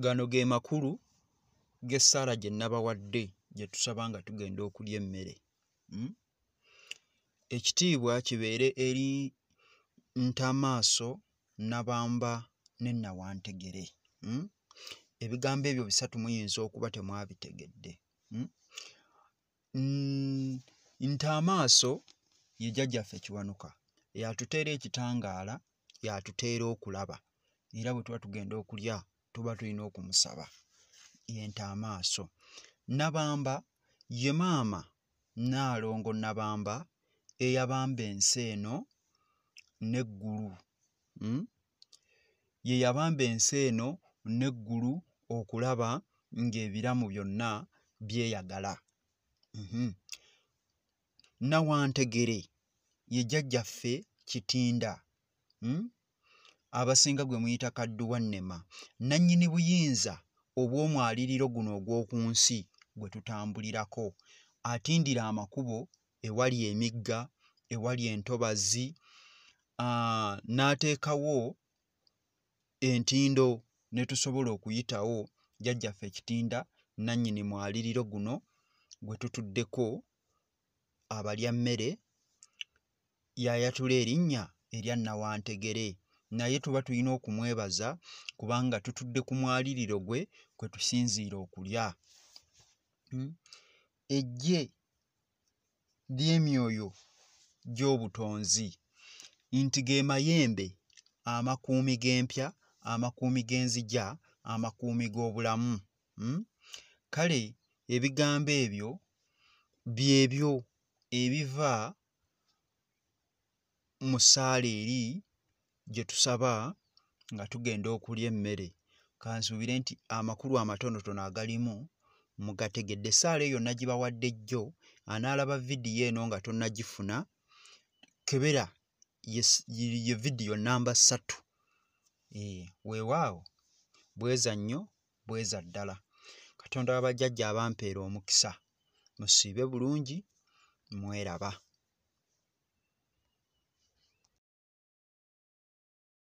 gano ge makulu g'essaala gye nnabawadde gye tusaba nga tugenda okulya emmere hmm? ekitiibwa kibeere eri ntamaaso nabamba ne nawantegere hmm? ebigambo ebyo bisatu muyinza okuba temwabitegedde hmm? ntamaaso ye jjajjaffe kiwanuka yatuteera ekitangaala yatuteera okulaba era bwe tuba tugenda okulya tuba tulina okumusaba yente amaaso nabamba ye maama naalongo nabamba eyabamba ensi eno n'eggulu hmm? ye yabamba ensi eno n'eggulu okulaba ng'ebiramu byonna byeyagala hmm? nawantegere ye jjajjaffe kitinda hmm? abasinga gwe muyita kadduwannema nannyini buyinza obw'omwaliriro guno ogw'oku nsi gwe tutambulirako atindira amakubo ewali emigga ewali entobazi n'ateekawo entindo ne tusobola okuyitawo jjajjaffe ekitinda nannyini mwaliriro guno gwe tutuddeko abalya mmere yayatula erinnya erya nnawantegere naye tuba tulina okumwebaza kubanga tutudde ku mwaliriro gwe kwe tusinziira okulya hmm? ejje lyemyoyo gy'obutonzi nti ge mayembe amakuumi g'empya amakuumi g'enzija amakuumi g'obulamu hmm? kale ebigambo ebyo byebyo ebiva mu ssaala eri gye tusaba nga tugenda okulya emmere kansuubire nti amakulu amatonotono agalimu mugategedde essaala eyo nagibawadde jjo anaalaba vidiyo eno nga tonnagifuna kebera ye vidiyo namba ssatu weewaawo bweza nnyo bweza ddala katonda wabajjajja abampeera omukisa musiibe bulungi mweraba